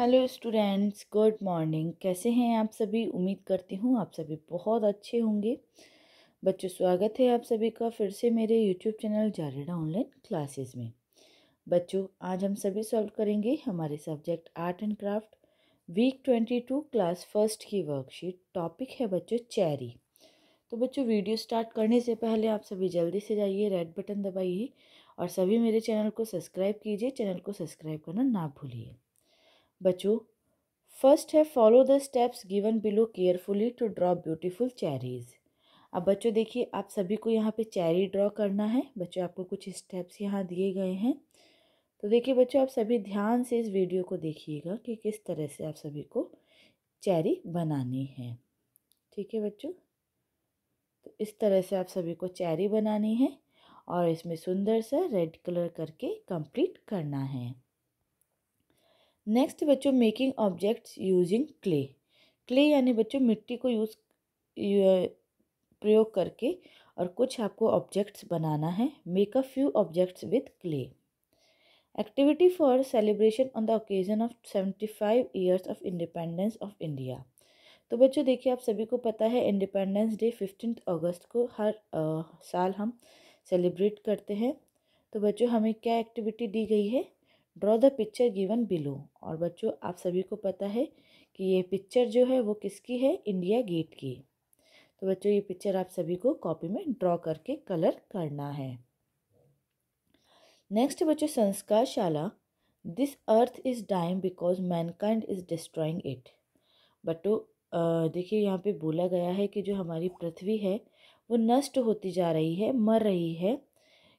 Hello students good morning कैसे हैं आप सभी उम्मीद करती हूँ आप सभी बहुत अच्छे होंगे बच्चों स्वागत है आप सभी का फिर से मेरे यूट्यूब चैनल जारेडा ऑनलाइन क्लासेस में बच्चों आज हम सभी सॉल्व करेंगे हमारे subject art and craft week twenty two class first की वर्कशीट टॉपिक है बच्चों चैरी तो बच्चों वीडियो स्टार्ट करने से पहले आप सभी जल्दी से जाइए रेड बटन दबाइए और सभी मेरे चैनल को सब्सक्राइब कीजिए चैनल को सब्सक्राइब करना ना भूलिए बच्चों फर्स्ट है follow the steps given below carefully to draw beautiful cherries अब बच्चों देखिए आप सभी को यहाँ पे चेरी ड्रॉ करना है बच्चों आपको कुछ स्टेप्स यहाँ दिए गए हैं तो देखिए बच्चों आप सभी ध्यान से इस वीडियो को देखिएगा कि किस तरह से आप सभी को चेरी बनानी है ठीक है बच्चों तो इस तरह से आप सभी को चेरी बनानी है और इसमें सुंदर सा रेड कलर करके कंप्लीट करना है नेक्स्ट बच्चों making objects using clay clay यानी बच्चों मिट्टी को यूज़ प्रयोग करके और कुछ आपको ऑब्जेक्ट्स बनाना है make a few objects with clay activity for celebration on the occasion of seventy five years of independence of India तो बच्चों देखिए आप सभी को पता है इंडिपेंडेंस डे फिफ्टीन अगस्त को हर आ, साल हम सेलिब्रेट करते हैं तो बच्चों हमें क्या एक्टिविटी दी गई है draw the picture given below और बच्चों आप सभी को पता है कि ये पिक्चर जो है वो किसकी है इंडिया गेट की तो बच्चों ये पिक्चर आप सभी को कॉपी में ड्रॉ करके कलर करना है नेक्स्ट बच्चों Sanskar Shala this earth is dying because mankind is destroying it बटो देखिए यहाँ पे बोला गया है कि जो हमारी पृथ्वी है वो नष्ट होती जा रही है मर रही है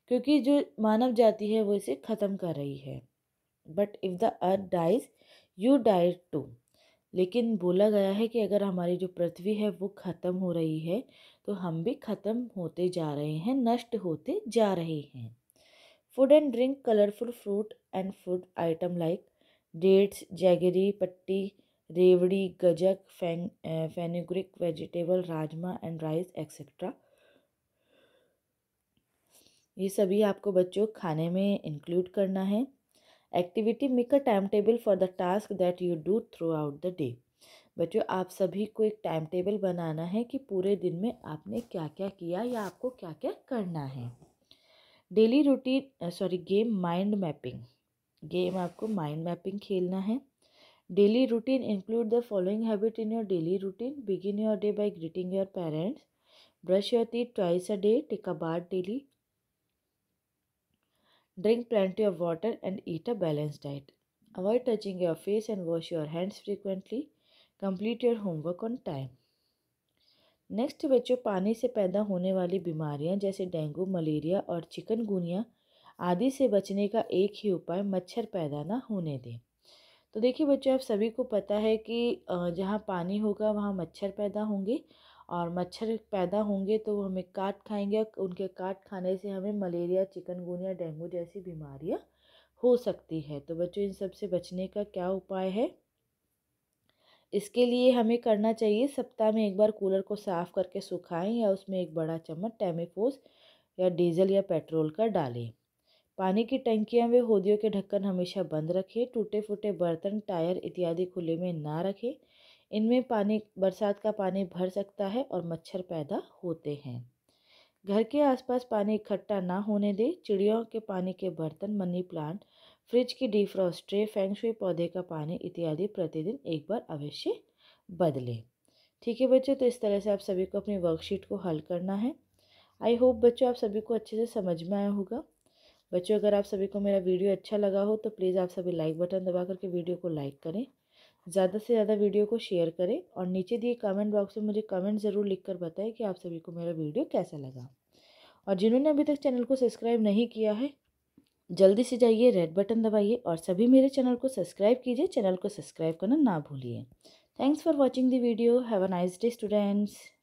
क्योंकि जो मानव जाति है वो इसे ख़त्म कर रही है but if the earth dies you die too लेकिन बोला गया है कि अगर हमारी जो पृथ्वी है वो ख़त्म हो रही है तो हम भी ख़त्म होते जा रहे हैं नष्ट होते जा रहे हैं food and drink colourful fruit and food item like dates jaggery patti rewari gajak फैन fenugreek vegetable rajma and rice etcetera ये सभी आपको बच्चों खाने में इंक्लूड करना है activity make a time table for the task that you do throughout the day बच्चों आप सभी को एक टाइम टेबल बनाना है कि पूरे दिन में आपने क्या क्या किया या आपको क्या क्या करना है daily routine sorry game mind mapping game आपको माइंड मैपिंग खेलना है daily routine include the following habit in your daily routine begin your day by greeting your parents brush your teeth twice a day take a bath daily Drink plenty of water and eat a balanced diet. Avoid touching your face and wash your hands frequently. Complete your homework on time. Next बच्चों पानी से पैदा होने वाली बीमारियां जैसे dengue malaria और chikungunya आदि से बचने का एक ही उपाय मच्छर पैदा ना होने दें तो देखिए बच्चों आप सभी को पता है कि जहाँ पानी होगा वहाँ मच्छर पैदा होंगे और मच्छर पैदा होंगे तो वो हमें काट खाएंगे उनके काट खाने से हमें मलेरिया चिकनगुनिया डेंगू जैसी बीमारियाँ हो सकती है तो बच्चों इन सब से बचने का क्या उपाय है इसके लिए हमें करना चाहिए सप्ताह में एक बार कूलर को साफ़ करके सुखाएं या उसमें एक बड़ा चम्मच टैमीफोस या डीजल या पेट्रोल का डालें पानी की टंकियाँ वे होदियों के ढक्कन हमेशा बंद रखें टूटे फूटे बर्तन टायर इत्यादि खुले में ना रखें इनमें पानी बरसात का पानी भर सकता है और मच्छर पैदा होते हैं घर के आसपास पानी इकट्ठा ना होने दें चिड़ियों के पानी के बर्तन मनी प्लांट फ्रिज की डिफ्रॉस्ट्रे ट्रे फेंगशुई पौधे का पानी इत्यादि प्रतिदिन एक बार अवश्य बदलें ठीक है बच्चों तो इस तरह से आप सभी को अपनी वर्कशीट को हल करना है आई होप बच्चों आप सभी को अच्छे से समझ में आया होगा बच्चों अगर आप सभी को मेरा वीडियो अच्छा लगा हो तो प्लीज़ आप सभी लाइक बटन दबा करके वीडियो को लाइक करें ज़्यादा से ज़्यादा वीडियो को शेयर करें और नीचे दिए कमेंट बॉक्स में मुझे कमेंट ज़रूर लिख कर बताएं कि आप सभी को मेरा वीडियो कैसा लगा और जिन्होंने अभी तक चैनल को सब्सक्राइब नहीं किया है जल्दी से जाइए रेड बटन दबाइए और सभी मेरे चैनल को सब्सक्राइब कीजिए चैनल को सब्सक्राइब करना ना भूलिए thanks for watching the video have a nice day students